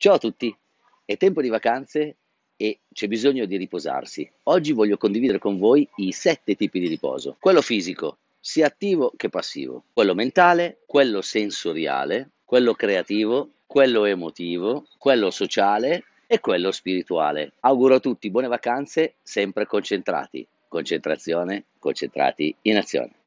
Ciao a tutti, è tempo di vacanze e c'è bisogno di riposarsi. Oggi voglio condividere con voi i sette tipi di riposo. Quello fisico, sia attivo che passivo. Quello mentale, quello sensoriale, quello creativo, quello emotivo, quello sociale e quello spirituale. Auguro a tutti buone vacanze, sempre concentrati. Concentrazione, concentrati in azione.